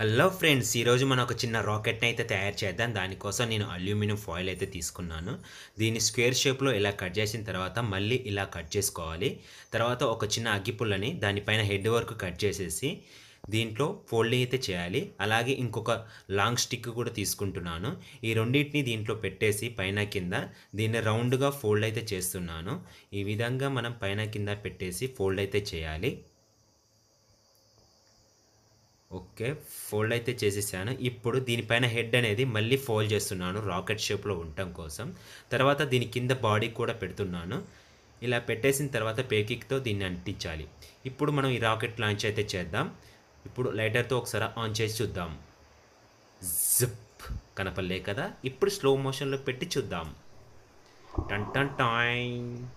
hello friends ఈరోజు మనం ఒక చిన్న రాకెట్ని అయితే తయారు చేద్దాం దానికోసం నేను అల్యూమినియం ఫాయిల్ అయితే తీసుకున్నాను దీన్ని స్క్వేర్ షేప్లో ఇలా కట్ చేసిన తర్వాత మళ్ళీ ఇలా కట్ చేసుకోవాలి తర్వాత ఒక చిన్న అగ్గిపుల్లని దానిపైన హెడ్ వర్క్ కట్ చేసేసి దీంట్లో ఫోల్డింగ్ అయితే చేయాలి అలాగే ఇంకొక లాంగ్ స్టిక్ కూడా తీసుకుంటున్నాను ఈ రెండింటిని దీంట్లో పెట్టేసి పైన కింద దీన్ని రౌండ్గా ఫోల్డ్ అయితే చేస్తున్నాను ఈ విధంగా మనం పైన కింద పెట్టేసి ఫోల్డ్ అయితే చేయాలి ఓకే ఫోల్డ్ అయితే చేసేసాను ఇప్పుడు దీనిపైన హెడ్ అనేది మళ్ళీ ఫోల్డ్ చేస్తున్నాను రాకెట్ షేప్లో ఉండటం కోసం తర్వాత దీని కింద బాడీ కూడా పెడుతున్నాను ఇలా పెట్టేసిన తర్వాత పేకిక్తో దీన్ని అంటించాలి ఇప్పుడు మనం ఈ రాకెట్ లాంచ్ అయితే చేద్దాం ఇప్పుడు లైటర్తో ఒకసారి ఆన్ చేసి చూద్దాం జిప్ కనపడలే కదా ఇప్పుడు స్లో మోషన్లో పెట్టి చూద్దాం టన్ టన్ టాయ్